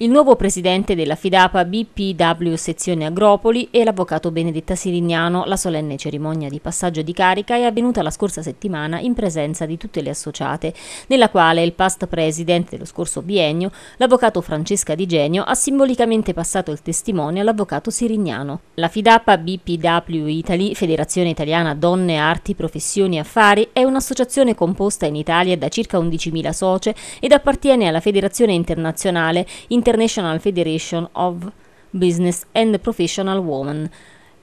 Il nuovo presidente della Fidapa BPW sezione Agropoli e l'avvocato Benedetta Sirignano. La solenne cerimonia di passaggio di carica è avvenuta la scorsa settimana in presenza di tutte le associate, nella quale il past president dello scorso biennio, l'avvocato Francesca Di Genio, ha simbolicamente passato il testimone all'avvocato Sirignano. La Fidapa BPW Italy, Federazione Italiana Donne, Arti, Professioni e Affari, è un'associazione composta in Italia da circa 11.000 soci ed appartiene alla Federazione Internazionale in International Federation of Business and Professional Women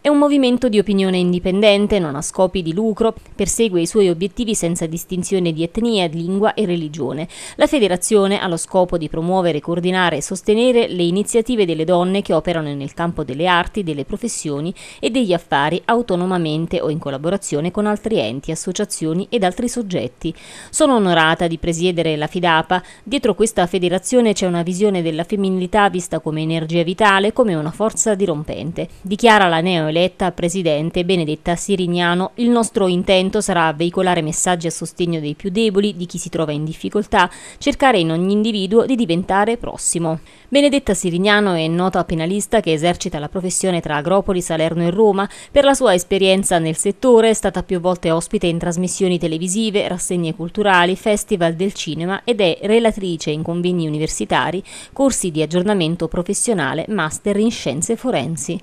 È un movimento di opinione indipendente, non ha scopi di lucro, persegue i suoi obiettivi senza distinzione di etnia, lingua e religione. La federazione ha lo scopo di promuovere, coordinare e sostenere le iniziative delle donne che operano nel campo delle arti, delle professioni e degli affari autonomamente o in collaborazione con altri enti, associazioni ed altri soggetti. Sono onorata di presiedere la FIDAPA. Dietro questa federazione c'è una visione della femminilità vista come energia vitale, come una forza dirompente. Dichiara la neo eletta presidente Benedetta Sirignano, il nostro intento sarà veicolare messaggi a sostegno dei più deboli, di chi si trova in difficoltà, cercare in ogni individuo di diventare prossimo. Benedetta Sirignano è nota penalista che esercita la professione tra Agropoli, Salerno e Roma. Per la sua esperienza nel settore è stata più volte ospite in trasmissioni televisive, rassegne culturali, festival del cinema ed è relatrice in convegni universitari, corsi di aggiornamento professionale, master in scienze forensi.